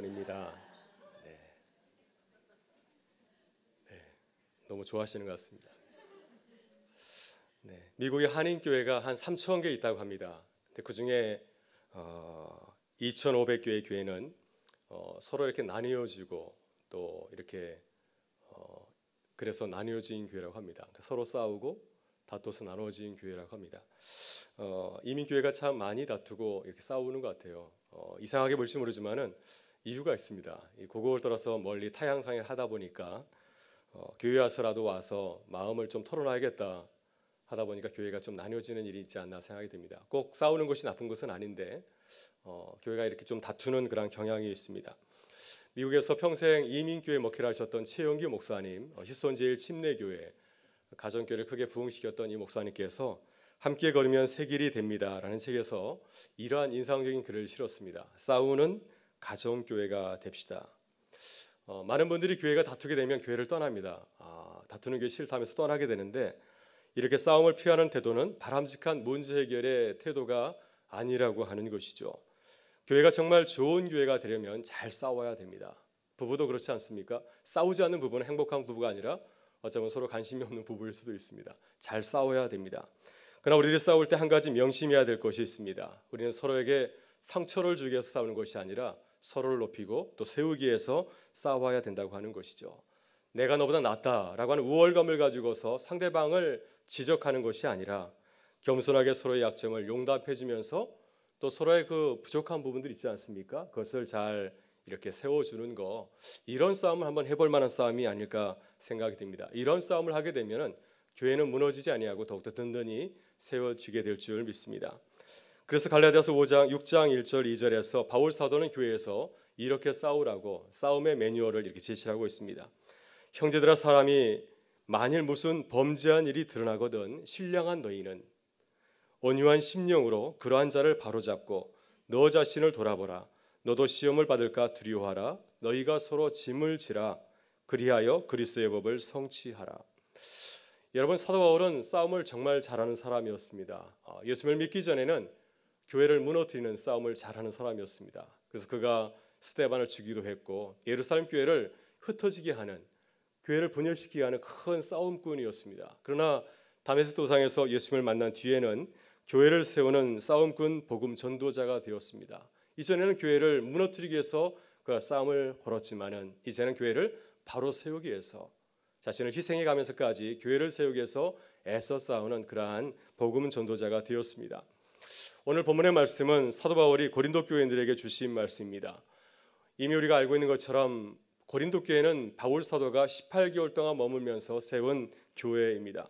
입니다. 네. 네. 너무 좋아하시는 것 같습니다. 네. 미국의 한인 교회가 한 3천 개 있다고 합니다. 근데 그 중에 어, 2,500개의 교회는 어, 서로 이렇게 나뉘어지고 또 이렇게 어, 그래서 나뉘어진 교회라고 합니다. 그러니까 서로 싸우고 다퉈서 나눠진 교회라고 합니다. 어, 이민 교회가 참 많이 다투고 이렇게 싸우는 것 같아요. 어, 이상하게 볼지 모르지만은 이유가 있습니다. 이 고국을 떠나서 멀리 타향상에 하다 보니까 어, 교회 와서라도 와서 마음을 좀 털어놔야겠다 하다 보니까 교회가 좀 나뉘어지는 일이 있지 않나 생각이 듭니다. 꼭 싸우는 것이 나쁜 것은 아닌데 어, 교회가 이렇게 좀 다투는 그런 경향이 있습니다. 미국에서 평생 이민교회 목회를 하셨던 최영규 목사님, 어, 휴스턴 제일 침례교회 가정교를 크게 부흥시켰던 이 목사님께서 함께 걸으면 새 길이 됩니다라는 책에서 이러한 인상적인 글을 실었습니다. 싸우는 가정 교회가 됩시다. 어, 많은 분들이 교회가 다투게 되면 교회를 떠납니다. 아, 다투는 게 싫다면서 떠나게 되는데 이렇게 싸움을 피하는 태도는 바람직한 문제 해결의 태도가 아니라고 하는 것이죠. 교회가 정말 좋은 교회가 되려면 잘 싸워야 됩니다. 부부도 그렇지 않습니까? 싸우지 않는 부부는 행복한 부부가 아니라 어쩌면 서로 관심이 없는 부부일 수도 있습니다. 잘 싸워야 됩니다. 그러나 우리들이 싸울 때 한 가지 명심해야 될 것이 있습니다. 우리는 서로에게 상처를 주기 위해서 싸우는 것이 아니라 서로를 높이고 또 세우기 위해서 싸워야 된다고 하는 것이죠. 내가 너보다 낫다라고 하는 우월감을 가지고서 상대방을 지적하는 것이 아니라 겸손하게 서로의 약점을 용납해 주면서 또 서로의 그 부족한 부분들 있지 않습니까? 그것을 잘 이렇게 세워주는 거 이런 싸움을 한번 해볼 만한 싸움이 아닐까 생각이 듭니다. 이런 싸움을 하게 되면 교회는 무너지지 아니하고 더욱더 든든히 세워지게 될 줄 믿습니다. 그래서 갈라디아서 5장 6장 1절 2절에서 바울 사도는 교회에서 이렇게 싸우라고 싸움의 매뉴얼을 이렇게 제시하고 있습니다. 형제들아 사람이 만일 무슨 범죄한 일이 드러나거든 신령한 너희는 온유한 심령으로 그러한 자를 바로잡고 너 자신을 돌아보라 너도 시험을 받을까 두려워하라 너희가 서로 짐을 지라 그리하여 그리스의 법을 성취하라 여러분 사도 바울은 싸움을 정말 잘하는 사람이었습니다 어, 예수님을 믿기 전에는 교회를 무너뜨리는 싸움을 잘하는 사람이었습니다. 그래서 그가 스테반을 죽이기도 했고 예루살렘 교회를 흩어지게 하는 교회를 분열시키게 하는 큰 싸움꾼이었습니다. 그러나 다메스 도상에서 예수님을 만난 뒤에는 교회를 세우는 싸움꾼 복음 전도자가 되었습니다. 이전에는 교회를 무너뜨리기 위해서 그가 싸움을 걸었지만은 이제는 교회를 바로 세우기 위해서 자신을 희생해 가면서까지 교회를 세우기 위해서 애써 싸우는 그러한 복음 전도자가 되었습니다. 오늘 본문의 말씀은 사도 바울이 고린도 교인들에게 주신 말씀입니다. 이미 우리가 알고 있는 것처럼 고린도 교회는 바울 사도가 18개월 동안 머물면서 세운 교회입니다.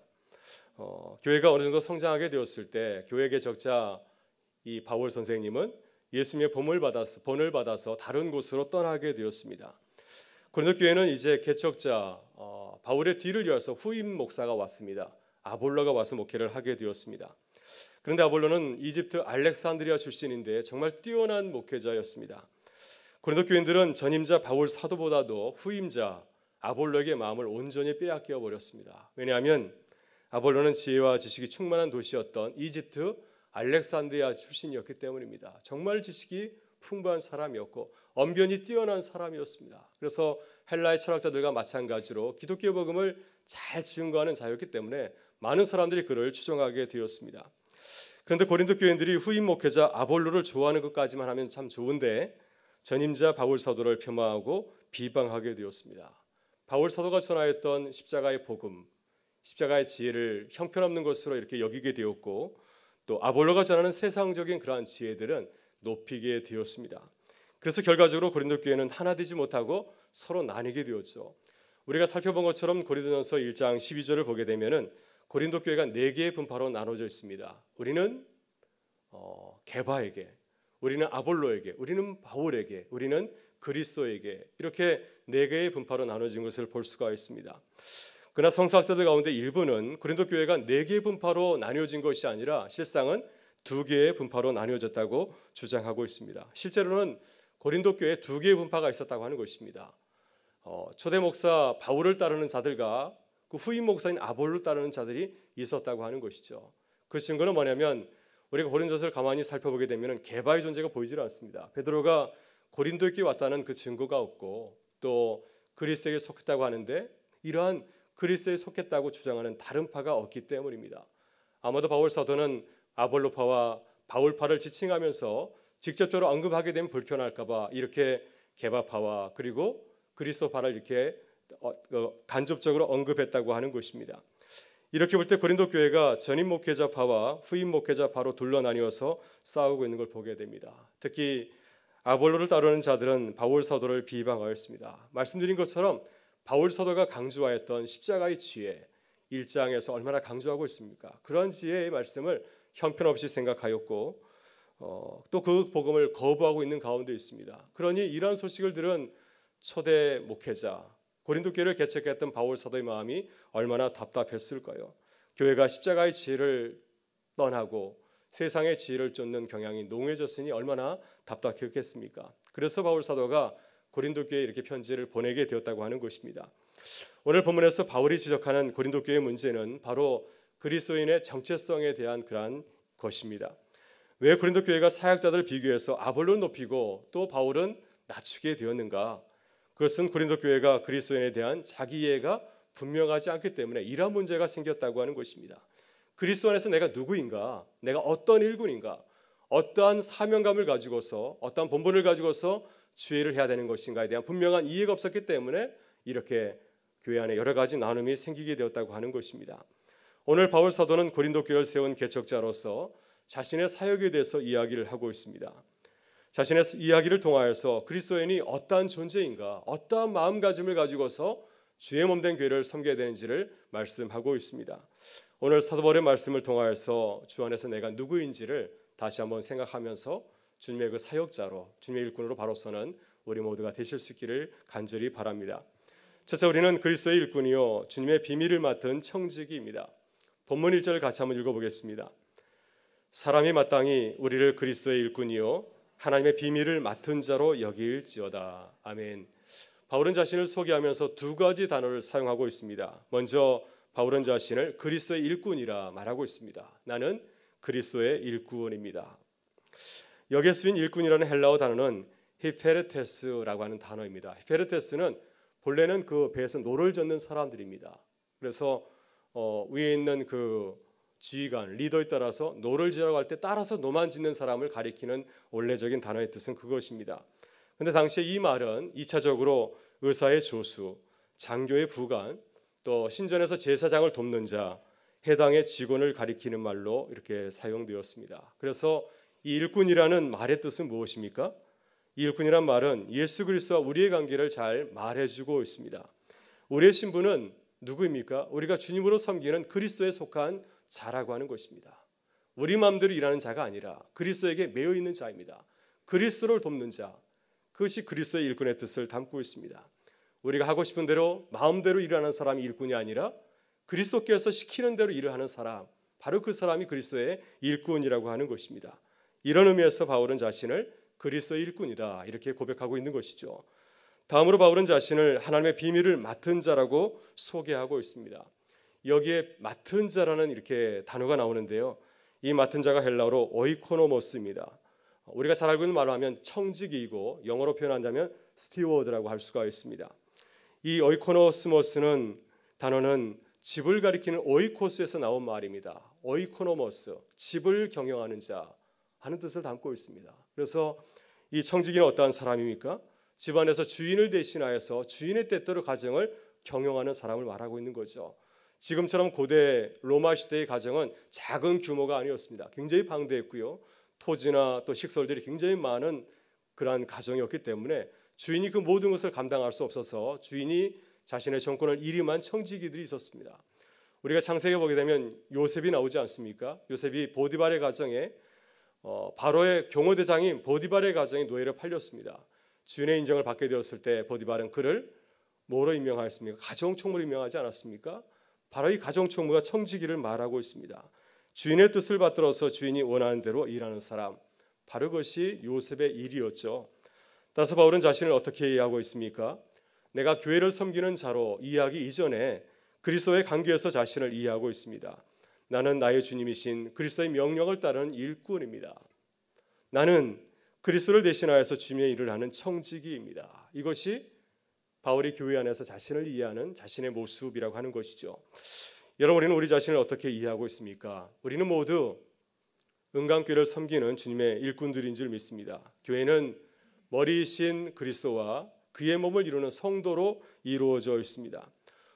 어, 교회가 어느 정도 성장하게 되었을 때 교회의 적자 이 바울 선생님은 예수님의 보을 받아서 본을 받아서 다른 곳으로 떠나게 되었습니다. 고린도 교회는 이제 개척자 어, 바울의 뒤를 이어서 후임 목사가 왔습니다. 아볼로가 와서 목회를 하게 되었습니다. 그런데 아볼로는 이집트 알렉산드리아 출신인데 정말 뛰어난 목회자였습니다. 고린도 교인들은 전임자 바울 사도보다도 후임자 아볼로에게 마음을 온전히 빼앗겨 버렸습니다. 왜냐하면 아볼로는 지혜와 지식이 충만한 도시였던 이집트 알렉산드리아 출신이었기 때문입니다. 정말 지식이 풍부한 사람이었고 언변이 뛰어난 사람이었습니다. 그래서 헬라의 철학자들과 마찬가지로 기독교 복음을 잘 증거하는 자였기 때문에 많은 사람들이 그를 추종하게 되었습니다. 그런데 고린도 교인들이 후임 목회자 아볼로를 좋아하는 것까지만 하면 참 좋은데 전임자 바울 사도를 폄하하고 비방하게 되었습니다. 바울 사도가 전하였던 십자가의 복음, 십자가의 지혜를 형편없는 것으로 이렇게 여기게 되었고 또 아볼로가 전하는 세상적인 그러한 지혜들은 높이게 되었습니다. 그래서 결과적으로 고린도 교회는 하나 되지 못하고 서로 나뉘게 되었죠. 우리가 살펴본 것처럼 고린도전서 1장 12절을 보게 되면은 고린도 교회가 네 개의 분파로 나눠져 있습니다. 우리는 어, 개바에게, 우리는 아볼로에게, 우리는 바울에게, 우리는 그리스도에게 이렇게 네 개의 분파로 나눠진 것을 볼 수가 있습니다. 그러나 성서학자들 가운데 일부는 고린도 교회가 네 개의 분파로 나뉘어진 것이 아니라 실상은 두 개의 분파로 나뉘어졌다고 주장하고 있습니다. 실제로는 고린도 교회에 두 개의 분파가 있었다고 하는 것입니다. 어, 초대 목사 바울을 따르는 자들과 그 후임 목사인 아볼로 따르는 자들이 있었다고 하는 것이죠. 그 증거는 뭐냐면 우리가 고린도서를 가만히 살펴보게 되면 개바의 존재가 보이질 않습니다. 베드로가 고린도에게 왔다는 그 증거가 없고 또 그리스에게 속했다고 하는데 이러한 그리스에 속했다고 주장하는 다른 파가 없기 때문입니다. 아마도 바울 사도는 아볼로파와 바울파를 지칭하면서 직접적으로 언급하게 되면 불편할까봐 이렇게 개바파와 그리고 그리스도파를 이렇게 어, 그 간접적으로 언급했다고 하는 것입니다. 이렇게 볼 때 고린도 교회가 전임 목회자 파와 후임 목회자 파로 둘러 나뉘어서 싸우고 있는 걸 보게 됩니다. 특히 아볼로를 따르는 자들은 바울 사도를 비방하였습니다. 말씀드린 것처럼 바울 사도가 강조하였던 십자가의 지혜 일장에서 얼마나 강조하고 있습니까? 그런 지혜의 말씀을 형편없이 생각하였고 어, 또그 복음을 거부하고 있는 가운데 있습니다. 그러니 이러한 소식을 들은 초대 목회자 고린도 교회를 개척했던 바울 사도의 마음이 얼마나 답답했을까요? 교회가 십자가의 지혜를 떠나고 세상의 지혜를 쫓는 경향이 농해졌으니 얼마나 답답했겠습니까? 그래서 바울 사도가 고린도 교회에 이렇게 편지를 보내게 되었다고 하는 것입니다. 오늘 본문에서 바울이 지적하는 고린도 교회의 문제는 바로 그리스도인의 정체성에 대한 그러한 것입니다. 왜 고린도 교회가 사역자들 비교해서 아볼로 높이고 또 바울은 낮추게 되었는가? 그것은 고린도 교회가 그리스도인에 대한 자기 이해가 분명하지 않기 때문에 이런 문제가 생겼다고 하는 것입니다. 그리스도 안에서 내가 누구인가? 내가 어떤 일꾼인가? 어떠한 사명감을 가지고서 어떠한 본분을 가지고서 주의를 해야 되는 것인가에 대한 분명한 이해가 없었기 때문에 이렇게 교회 안에 여러 가지 나눔이 생기게 되었다고 하는 것입니다. 오늘 바울 사도는 고린도 교회를 세운 개척자로서 자신의 사역에 대해서 이야기를 하고 있습니다. 자신의 이야기를 통하여서 그리스도인이 어떠한 존재인가, 어떠한 마음가짐을 가지고서 주의 몸된 교회를 섬겨야 되는지를 말씀하고 있습니다. 오늘 사도벌의 말씀을 통하여서 주 안에서 내가 누구인지를 다시 한번 생각하면서 주님의 그 사역자로 주님의 일꾼으로 바로서는 우리 모두가 되실 수 있기를 간절히 바랍니다. 첫째 우리는 그리스도의 일꾼이요 주님의 비밀을 맡은 청지기입니다. 본문 1절 같이 한번 읽어보겠습니다. 사람이 마땅히 우리를 그리스도의 일꾼이요 하나님의 비밀을 맡은 자로 여길지어다. 아멘. 바울은 자신을 소개하면서 두 가지 단어를 사용하고 있습니다. 먼저 바울은 자신을 그리스도의 일꾼이라 말하고 있습니다. 나는 그리스도의 일꾼입니다. 여기에 쓰인 일꾼이라는 헬라어 단어는 히페르테스라고 하는 단어입니다. 히페르테스는 본래는 그 배에서 노를 젓는 사람들입니다. 그래서 어, 위에 있는 그 지휘관, 리더에 따라서 노를 지으라고 할 때 따라서 노만 짓는 사람을 가리키는 원래적인 단어의 뜻은 그것입니다. 근데 당시에 이 말은 2차적으로 의사의 조수, 장교의 부관, 또 신전에서 제사장을 돕는 자, 해당의 직원을 가리키는 말로 이렇게 사용되었습니다. 그래서 이 일꾼이라는 말의 뜻은 무엇입니까? 이 일꾼이란 말은 예수 그리스도와 우리의 관계를 잘 말해주고 있습니다. 우리의 신분은 누구입니까? 우리가 주님으로 섬기는 그리스도에 속한 자라고 하는 것입니다. 우리 마음대로 일하는 자가 아니라 그리스도에게 매여 있는 자입니다. 그리스도를 돕는 자. 그것이 그리스도의 일꾼의 뜻을 담고 있습니다. 우리가 하고 싶은 대로 마음대로 일하는 사람이 일꾼이 아니라 그리스도께서 시키는 대로 일을 하는 사람, 바로 그 사람이 그리스도의 일꾼이라고 하는 것입니다. 이런 의미에서 바울은 자신을 그리스도의 일꾼이다 이렇게 고백하고 있는 것이죠. 다음으로 바울은 자신을 하나님의 비밀을 맡은 자라고 소개하고 있습니다. 여기에 맡은 자라는 이렇게 단어가 나오는데요. 이 맡은 자가 헬라어로 오이코노모스입니다. 우리가 잘 알고 있는 말로 하면 청지기이고 영어로 표현한다면 스티워드라고 할 수가 있습니다. 이 오이코노스모스는 단어는 집을 가리키는 오이코스에서 나온 말입니다. 오이코노모스, 집을 경영하는 자 하는 뜻을 담고 있습니다. 그래서 이 청지기는 어떠한 사람입니까? 집안에서 주인을 대신하여서 주인의 때때로 가정을 경영하는 사람을 말하고 있는 거죠. 지금처럼 고대 로마 시대의 가정은 작은 규모가 아니었습니다. 굉장히 방대했고요. 토지나 또 식솔들이 굉장히 많은 그러한 가정이었기 때문에 주인이 그 모든 것을 감당할 수 없어서 주인이 자신의 정권을 이임한 청지기들이 있었습니다. 우리가 창세기 보게 되면 요셉이 나오지 않습니까? 요셉이 보디발의 가정에 어, 바로의 경호대장인 보디발의 가정에 노예를 팔렸습니다. 주인의 인정을 받게 되었을 때 보디발은 그를 뭐로 임명하였습니까? 가정총무로 임명하지 않았습니까? 바로 이 가정 총무가 청지기를 말하고 있습니다. 주인의 뜻을 받들어서 주인이 원하는 대로 일하는 사람. 바로 그것이 요셉의 일이었죠. 따라서 바울은 자신을 어떻게 이해하고 있습니까? 내가 교회를 섬기는 자로 이해하기 이전에 그리스도의 관계에서 자신을 이해하고 있습니다. 나는 나의 주님이신 그리스도의 명령을 따르 일꾼입니다. 나는 그리스도를 대신하여서 주님의 일을 하는 청지기입니다. 이것이 바울이 교회 안에서 자신을 이해하는 자신의 모습이라고 하는 것이죠. 여러분 우리는 우리 자신을 어떻게 이해하고 있습니까? 우리는 모두 은강교를 섬기는 주님의 일꾼들인 줄 믿습니다. 교회는 머리이신 그리스도와 그의 몸을 이루는 성도로 이루어져 있습니다.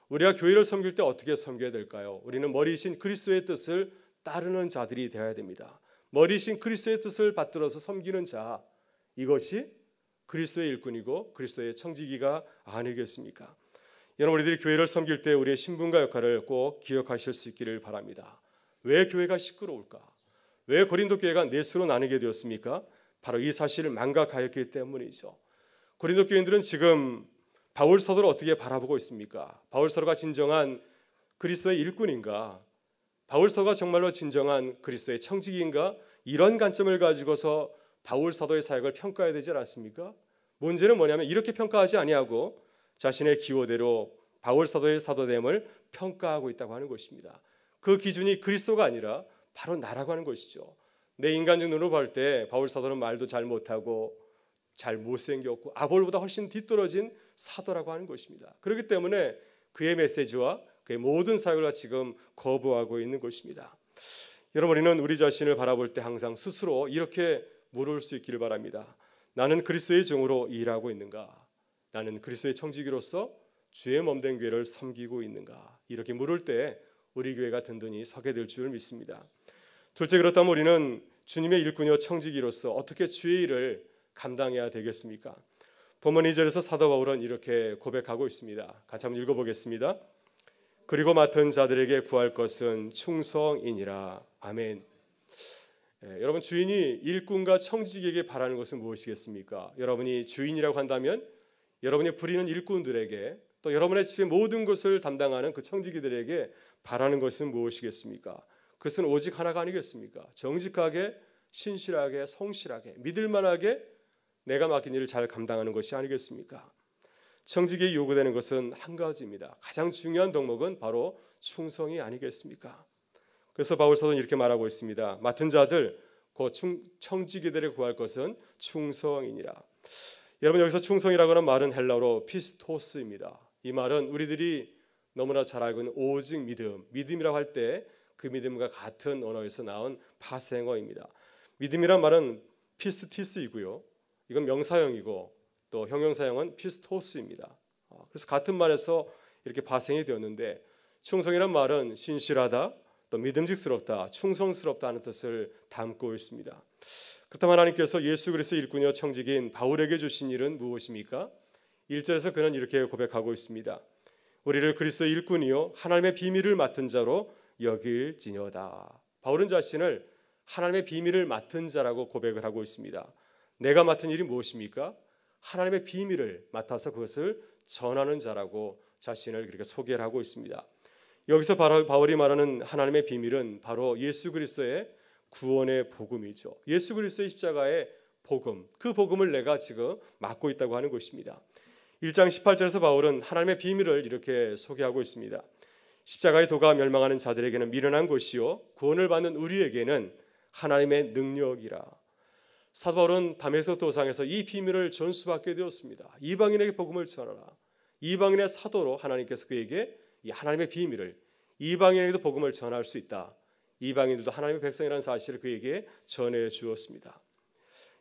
우리가 교회를 섬길 때 어떻게 섬겨야 될까요? 우리는 머리이신 그리스도의 뜻을 따르는 자들이 되어야 됩니다. 머리이신 그리스도의 뜻을 받들어서 섬기는 자 이것이 그리스도의 일꾼이고 그리스도의 청지기가 아니겠습니까? 여러분 우리들이 교회를 섬길 때 우리의 신분과 역할을 꼭 기억하실 수 있기를 바랍니다. 왜 교회가 시끄러울까? 왜 고린도 교회가 넷으로 나뉘게 되었습니까? 바로 이 사실을 망각하였기 때문이죠. 고린도 교인들은 지금 바울 사도를 어떻게 바라보고 있습니까? 바울 사도가 진정한 그리스도의 일꾼인가? 바울 사도가 정말로 진정한 그리스도의 청지기인가? 이런 관점을 가지고서 바울 사도의 사역을 평가해야 되지 않습니까? 문제는 뭐냐면 이렇게 평가하지 아니하고 자신의 기호대로 바울 사도의 사도됨을 평가하고 있다고 하는 것입니다. 그 기준이 그리스도가 아니라 바로 나라고 하는 것이죠. 내인간 눈으로 볼 때 바울 사도는 말도 잘 못하고 잘 못생겼고 아볼보다 훨씬 뒤떨어진 사도라고 하는 것입니다. 그렇기 때문에 그의 메시지와 그의 모든 사역을 지금 거부하고 있는 것입니다. 여러분 우리는 우리 자신을 바라볼 때 항상 스스로 이렇게 물을 수 있기를 바랍니다. 나는 그리스도의 종으로 일하고 있는가? 나는 그리스도의 청지기로서 주의 몸된 교회를 섬기고 있는가? 이렇게 물을 때 우리 교회가 든든히 서게 될 줄 믿습니다. 둘째 그렇다면 우리는 주님의 일꾼이요 청지기로서 어떻게 주의 일을 감당해야 되겠습니까? 본문 2절에서 사도 바울은 이렇게 고백하고 있습니다. 같이 한번 읽어보겠습니다. 그리고 맡은 자들에게 구할 것은 충성이니라. 아멘. 예, 여러분 주인이 일꾼과 청직에게 바라는 것은 무엇이겠습니까? 여러분이 주인이라고 한다면 여러분이 부리는 일꾼들에게 또 여러분의 집의 모든 것을 담당하는 그 청지기들에게 바라는 것은 무엇이겠습니까? 그것은 오직 하나가 아니겠습니까? 정직하게, 신실하게, 성실하게, 믿을만하게 내가 맡긴 일을 잘 감당하는 것이 아니겠습니까? 청지에 요구되는 것은 한 가지입니다. 가장 중요한 덕목은 바로 충성이 아니겠습니까? 그래서 바울 사도는 이렇게 말하고 있습니다. 맡은 자들 곧 청지기들을 구할 것은 충성이니라. 여러분 여기서 충성이라고 는 말은 헬라어로 피스토스입니다. 이 말은 우리들이 너무나 잘 알고 있는 오직 믿음, 믿음이라고 할 때 그 믿음과 같은 언어에서 나온 파생어입니다. 믿음이란 말은 피스티스이고요. 이건 명사형이고 또 형용사형은 피스토스입니다. 어, 그래서 같은 말에서 이렇게 파생이 되었는데 충성이란 말은 신실하다, 또 믿음직스럽다, 충성스럽다는 뜻을 담고 있습니다. 그렇다면 하나님께서 예수 그리스도 일꾼여 청직인 바울에게 주신 일은 무엇입니까? 1절에서 그는 이렇게 고백하고 있습니다. 우리를 그리스도 일꾼이요 하나님의 비밀을 맡은 자로 여길지녀다. 바울은 자신을 하나님의 비밀을 맡은 자라고 고백을 하고 있습니다. 내가 맡은 일이 무엇입니까? 하나님의 비밀을 맡아서 그것을 전하는 자라고 자신을 그렇게 소개를 하고 있습니다. 여기서 바울이 말하는 하나님의 비밀은 바로 예수 그리스도의 구원의 복음이죠. 예수 그리스도의 십자가의 복음. 그 복음을 내가 지금 맡고 있다고 하는 것입니다. 1장 18절에서 바울은 하나님의 비밀을 이렇게 소개하고 있습니다. 십자가의 도가 멸망하는 자들에게는 미련한 것이요 구원을 받는 우리에게는 하나님의 능력이라. 사도 바울은 담에서 도상에서 이 비밀을 전수받게 되었습니다. 이방인에게 복음을 전하라. 이방인의 사도로 하나님께서 그에게 이 하나님의 비밀을 이방인에게도 복음을 전할 수 있다. 이방인들도 하나님의 백성이라는 사실을 그에게 전해 주었습니다.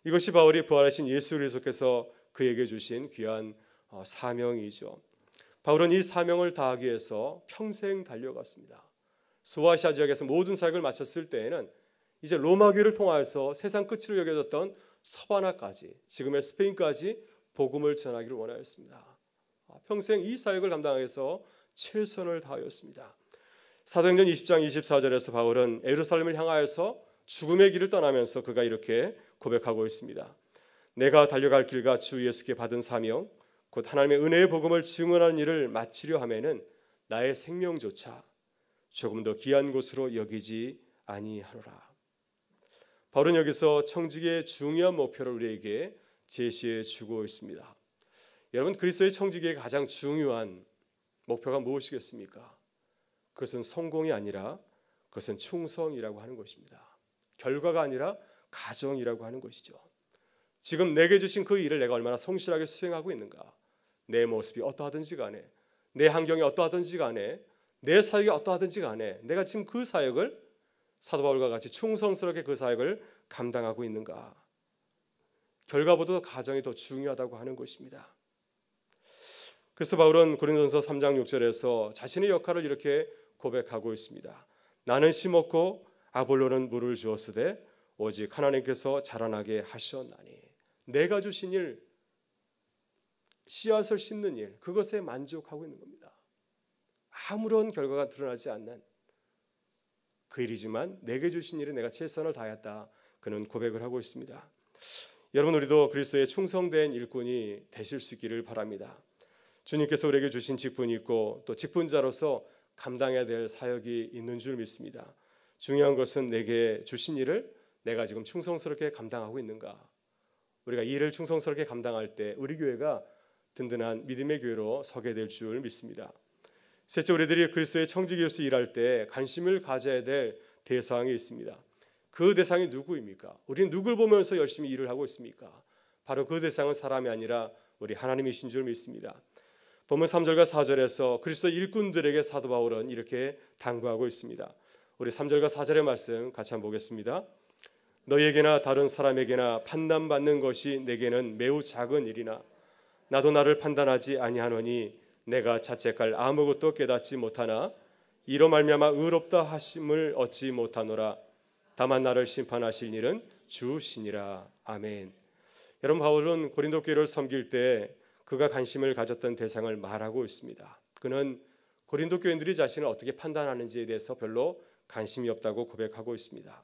이것이 바울이 부활하신 예수 그리스도께서 그에게 주신 귀한 어, 사명이죠. 바울은 이 사명을 다하기 위해서 평생 달려갔습니다. 소아시아 지역에서 모든 사역을 마쳤을 때에는 이제 로마 교를 통하여서 세상 끝으로 여겨졌던 서바나까지 지금의 스페인까지 복음을 전하기를 원하였습니다. 평생 이 사역을 감당해서 최선을 다하였습니다. 사도행전 20장 24절에서 바울은 에루살렘을 향하여서 죽음의 길을 떠나면서 그가 이렇게 고백하고 있습니다. 내가 달려갈 길과 주 예수께 받은 사명 곧 하나님의 은혜의 복음을 증언하는 일을 마치려 하면은 나의 생명조차 조금 더 귀한 곳으로 여기지 아니하노라. 바울은 여기서 청지의 중요한 목표를 우리에게 제시해 주고 있습니다. 여러분 그리스도의 청지기의 가장 중요한 목표가 무엇이겠습니까? 그것은 성공이 아니라 그것은 충성이라고 하는 것입니다. 결과가 아니라 가정이라고 하는 것이죠. 지금 내게 주신 그 일을 내가 얼마나 성실하게 수행하고 있는가? 내 모습이 어떠하든지 간에, 내 환경이 어떠하든지 간에, 내 사역이 어떠하든지 간에 내가 지금 그 사역을 사도 바울과 같이 충성스럽게 그 사역을 감당하고 있는가? 결과보다 가정이 더 중요하다고 하는 것입니다. 그래서 바울은 고린도전서 3장 6절에서 자신의 역할을 이렇게 고백하고 있습니다. 나는 심었고 아볼로는 물을 주었으되 오직 하나님께서 자라나게 하셨나니 내가 주신 일 씨앗을 심는 일 그것에 만족하고 있는 겁니다. 아무런 결과가 드러나지 않는 그 일이지만 내게 주신 일에 내가 최선을 다했다. 그는 고백을 하고 있습니다. 여러분 우리도 그리스도의 충성된 일꾼이 되실 수 있기를 바랍니다. 주님께서 우리에게 주신 직분이 있고 또 직분자로서 감당해야 될 사역이 있는 줄 믿습니다. 중요한 것은 내게 주신 일을 내가 지금 충성스럽게 감당하고 있는가. 우리가 일을 충성스럽게 감당할 때 우리 교회가 든든한 믿음의 교회로 서게 될 줄 믿습니다. 셋째 우리들이 그리스도의 청지기로서 일할 때 관심을 가져야 될 대상이 있습니다. 그 대상이 누구입니까? 우리는 누굴 보면서 열심히 일을 하고 있습니까? 바로 그 대상은 사람이 아니라 우리 하나님이신 줄 믿습니다. 본문 3절과 4절에서 그리스도 일꾼들에게 사도 바울은 이렇게 당부하고 있습니다. 우리 3절과 4절의 말씀 같이 한번 보겠습니다. 너에게나 다른 사람에게나 판단받는 것이 내게는 매우 작은 일이나 나도 나를 판단하지 아니하노니 내가 자책할 아무것도 깨닫지 못하나 이로 말미암아 의롭다 하심을 얻지 못하노라 다만 나를 심판하실 일은 주시니라 아멘. 여러분 바울은 고린도 교회를 섬길 때 그가 관심을 가졌던 대상을 말하고 있습니다. 그는 고린도 교인들이 자신을 어떻게 판단하는지에 대해서 별로 관심이 없다고 고백하고 있습니다.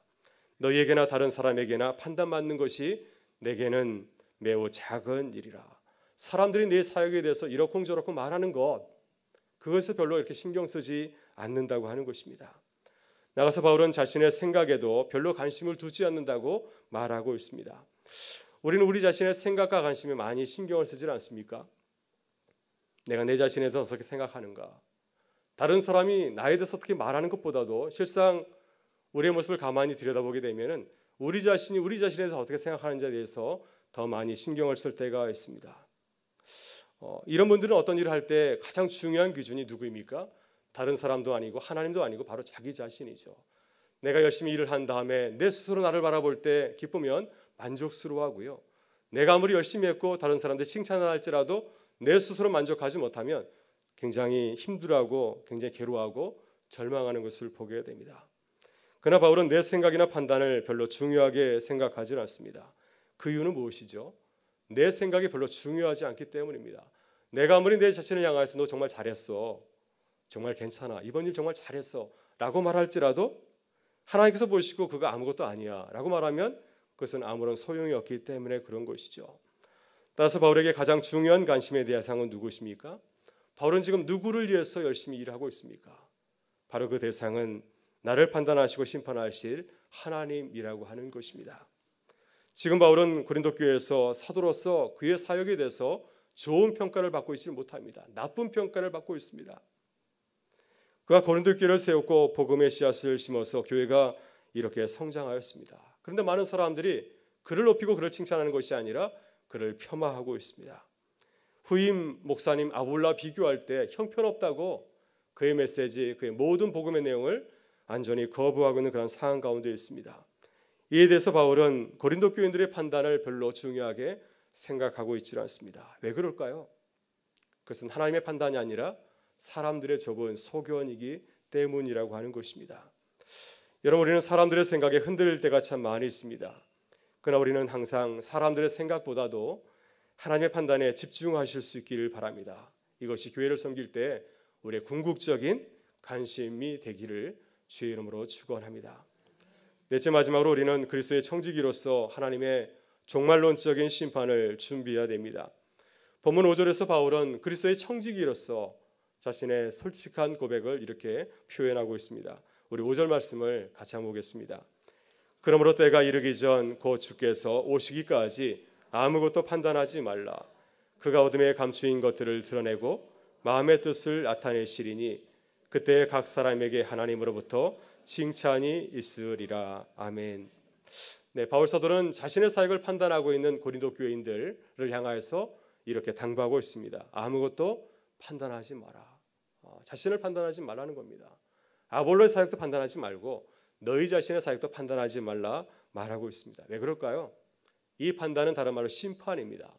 너희에게나 다른 사람에게나 판단받는 것이 내게는 매우 작은 일이라. 사람들이 내 사역에 대해서 이러쿵저러쿵 말하는 것 그것을 별로 이렇게 신경 쓰지 않는다고 하는 것입니다. 나가서 바울은 자신의 생각에도 별로 관심을 두지 않는다고 말하고 있습니다. 우리는 우리 자신의 생각과 관심에 많이 신경을 쓰질 않습니까? 내가 내 자신에 대해서 어떻게 생각하는가? 다른 사람이 나에 대해서 어떻게 말하는 것보다도 실상 우리의 모습을 가만히 들여다보게 되면은 우리 자신이 우리 자신에 대해서 어떻게 생각하는지에 대해서 더 많이 신경을 쓸 때가 있습니다. 어, 이런 분들은 어떤 일을 할 때 가장 중요한 기준이 누구입니까? 다른 사람도 아니고 하나님도 아니고 바로 자기 자신이죠. 내가 열심히 일을 한 다음에 내 스스로 나를 바라볼 때 기쁘면 만족스러워하고요. 내가 아무리 열심히 했고 다른 사람들 칭찬을 할지라도 내 스스로 만족하지 못하면 굉장히 힘들어하고 굉장히 괴로워하고 절망하는 것을 보게 됩니다. 그러나 바울은 내 생각이나 판단을 별로 중요하게 생각하지 않습니다. 그 이유는 무엇이죠? 내 생각이 별로 중요하지 않기 때문입니다. 내가 아무리 내 자신을 향해서 너 정말 잘했어. 정말 괜찮아. 이번 일 정말 잘했어. 라고 말할지라도 하나님께서 보시고 그거 아무것도 아니야. 라고 말하면 그것은 아무런 소용이 없기 때문에 그런 것이죠. 따라서 바울에게 가장 중요한 관심의 대상은 누구십니까? 바울은 지금 누구를 위해서 열심히 일하고 있습니까? 바로 그 대상은 나를 판단하시고 심판하실 하나님이라고 하는 것입니다. 지금 바울은 고린도 교회에서 사도로서 그의 사역에 대해서 좋은 평가를 받고 있지 못합니다. 나쁜 평가를 받고 있습니다. 그가 고린도 교회를 세웠고 복음의 씨앗을 심어서 교회가 이렇게 성장하였습니다. 그런데 많은 사람들이 그를 높이고 그를 칭찬하는 것이 아니라 그를 폄하하고 있습니다. 후임 목사님 아볼라 비교할 때 형편없다고 그의 메시지, 그의 모든 복음의 내용을 완전히 거부하고 있는 그런 상황 가운데 있습니다. 이에 대해서 바울은 고린도 교인들의 판단을 별로 중요하게 생각하고 있지 않습니다. 왜 그럴까요? 그것은 하나님의 판단이 아니라 사람들의 좁은 소견이기 때문이라고 하는 것입니다. 여러분 우리는 사람들의 생각에 흔들릴 때가 참 많이 있습니다. 그러나 우리는 항상 사람들의 생각보다도 하나님의 판단에 집중하실 수 있기를 바랍니다. 이것이 교회를 섬길 때 우리의 궁극적인 관심이 되기를 주의 이름으로 축원합니다. 넷째 마지막으로 우리는 그리스도의 청지기로서 하나님의 종말론적인 심판을 준비해야 됩니다. 본문 5절에서 바울은 그리스도의 청지기로서 자신의 솔직한 고백을 이렇게 표현하고 있습니다. 우리 5절 말씀을 같이 한번 보겠습니다. 그러므로 때가 이르기 전 곧 주께서 오시기까지 아무것도 판단하지 말라. 그가 어둠에 감추인 것들을 드러내고 마음의 뜻을 나타내시리니 그때 각 사람에게 하나님으로부터 칭찬이 있으리라. 아멘. 네, 바울 사도는 자신의 사역을 판단하고 있는 고린도 교인들을 향하여서 이렇게 당부하고 있습니다. 아무것도 판단하지 마라. 어, 자신을 판단하지 말라는 겁니다. 아볼로의 사역도 판단하지 말고 너희 자신의 사역도 판단하지 말라 말하고 있습니다. 왜 그럴까요? 이 판단은 다른 말로 심판입니다.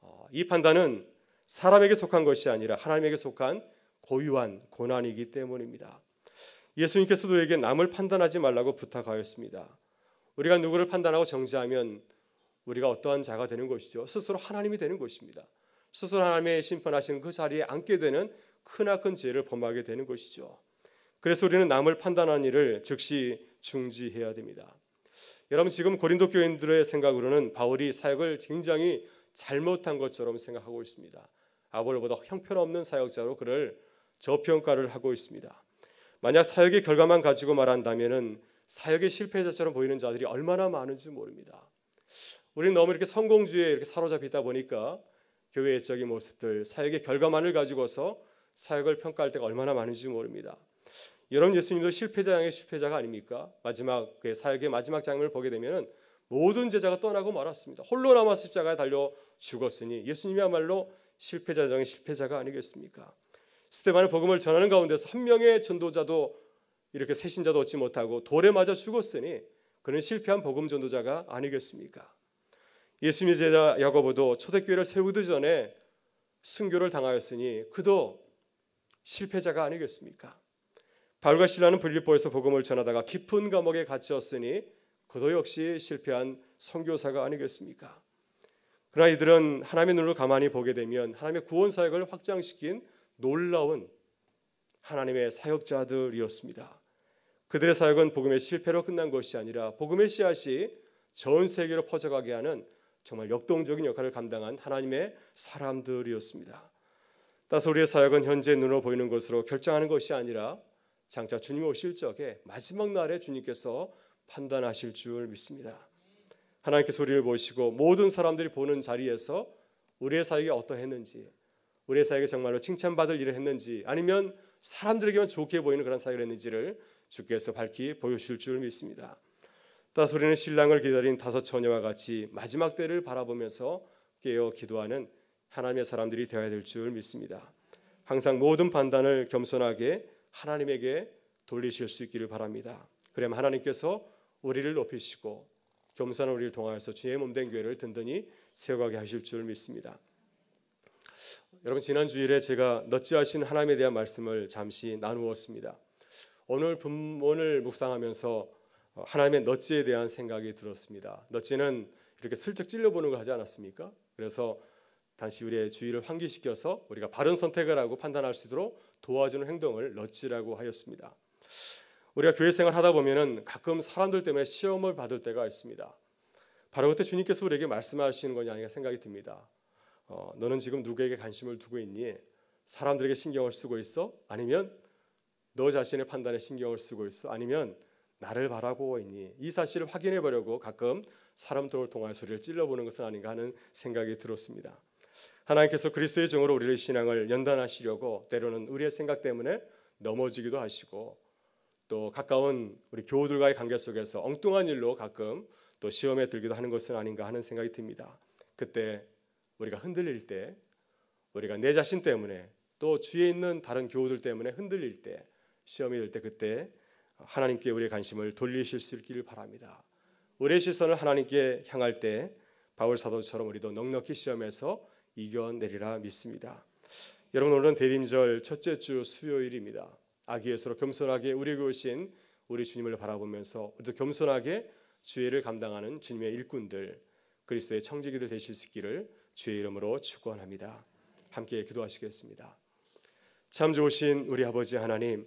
어, 이 판단은 사람에게 속한 것이 아니라 하나님에게 속한 고유한 고난이기 때문입니다. 예수님께서도 우리에게 남을 판단하지 말라고 부탁하였습니다. 우리가 누구를 판단하고 정죄하면 우리가 어떠한 자가 되는 것이죠. 스스로 하나님이 되는 것입니다. 스스로 하나님의 심판하시는 그 자리에 앉게 되는 크나큰 죄를 범하게 되는 것이죠. 그래서 우리는 남을 판단하는 일을 즉시 중지해야 됩니다. 여러분 지금 고린도 교인들의 생각으로는 바울이 사역을 굉장히 잘못한 것처럼 생각하고 있습니다. 아볼보다 형편없는 사역자로 그를 저평가를 하고 있습니다. 만약 사역의 결과만 가지고 말한다면은 사역의 실패자처럼 보이는 자들이 얼마나 많은지 모릅니다. 우리는 너무 이렇게 성공주의에 이렇게 사로잡히다 보니까 교회적인 모습들, 사역의 결과만을 가지고서 사역을 평가할 때가 얼마나 많은지 모릅니다. 여러분 예수님도 실패자의 실패자가 아닙니까? 마지막 그 사역의 마지막 장면을 보게 되면은 모든 제자가 떠나고 말았습니다. 홀로 남아 십자가에 달려 죽었으니 예수님이야말로 실패자 중의 실패자가 아니겠습니까? 스테반의 복음을 전하는 가운데서 한 명의 전도자도 이렇게 새신자도 얻지 못하고 돌에 맞아 죽었으니 그는 실패한 복음 전도자가 아니겠습니까? 예수님의 제자 야고보도 초대교회를 세우기 전에 순교를 당하였으니 그도 실패자가 아니겠습니까? 바울과 신라는 빌립보에서 복음을 전하다가 깊은 감옥에 갇혔으니 그도 역시 실패한 선교사가 아니겠습니까? 그러나 이들은 하나님의 눈으로 가만히 보게 되면 하나님의 구원 사역을 확장시킨 놀라운 하나님의 사역자들이었습니다. 그들의 사역은 복음의 실패로 끝난 것이 아니라 복음의 씨앗이 전 세계로 퍼져가게 하는 정말 역동적인 역할을 감당한 하나님의 사람들이었습니다. 따라서 우리의 사역은 현재 눈으로 보이는 것으로 결정하는 것이 아니라 장차 주님 오실 적에 마지막 날에 주님께서 판단하실 줄 믿습니다. 하나님께 소리를 보시고 모든 사람들이 보는 자리에서 우리의 사역이 어떠했는지 우리의 사역이 정말로 칭찬받을 일을 했는지 아니면 사람들에게만 좋게 보이는 그런 사역을 했는지를 주께서 밝히 보여주실 줄 믿습니다. 따라서 우리는 신랑을 기다린 다섯 처녀와 같이 마지막 때를 바라보면서 깨어 기도하는 하나님의 사람들이 되어야 될 줄 믿습니다. 항상 모든 판단을 겸손하게 하나님에게 돌리실 수 있기를 바랍니다. 그럼 하나님께서 우리를 높이시고 겸손한 우리를 통하여서 주의 몸 된 교회를 든든히 세워가게 하실 줄 믿습니다. 여러분 지난 주일에 제가 넛지하신 하나님에 대한 말씀을 잠시 나누었습니다. 오늘 본문 묵상하면서 하나님의 넛지에 대한 생각이 들었습니다. 넛지는 이렇게 슬쩍 찔려보는 거 하지 않았습니까? 그래서 당시 우리의 주의를 환기시켜서 우리가 바른 선택을 하고 판단할 수 있도록 도와주는 행동을 넣지라고 하였습니다. 우리가 교회 생활 하다 보면은 가끔 사람들 때문에 시험을 받을 때가 있습니다. 바로 그때 주님께서 우리에게 말씀하시는 것이 아닌가 생각이 듭니다. 어, 너는 지금 누구에게 관심을 두고 있니? 사람들에게 신경을 쓰고 있어? 아니면 너 자신의 판단에 신경을 쓰고 있어? 아니면 나를 바라보고 있니? 이 사실을 확인해 보려고 가끔 사람들을 통한 소리를 찔러보는 것은 아닌가 하는 생각이 들었습니다. 하나님께서 그리스도의 종으로 우리의 신앙을 연단하시려고 때로는 우리의 생각 때문에 넘어지기도 하시고 또 가까운 우리 교우들과의 관계 속에서 엉뚱한 일로 가끔 또 시험에 들기도 하는 것은 아닌가 하는 생각이 듭니다. 그때 우리가 흔들릴 때 우리가 내 자신 때문에 또 주위에 있는 다른 교우들 때문에 흔들릴 때 시험이 될 때 그때 하나님께 우리의 관심을 돌리실 수 있기를 바랍니다. 우리의 시선을 하나님께 향할 때 바울 사도처럼 우리도 넉넉히 시험에서 이겨내리라 믿습니다. 여러분 오늘은 대림절 첫째 주 수요일입니다. 아기 예수로 겸손하게 우리 교신 우리 주님을 바라보면서 우리도 겸손하게 주의를 감당하는 주님의 일꾼들 그리스도의 청지기들 되실 수 있기를 주의 이름으로 축원합니다. 함께 기도하시겠습니다. 참 좋으신 우리 아버지 하나님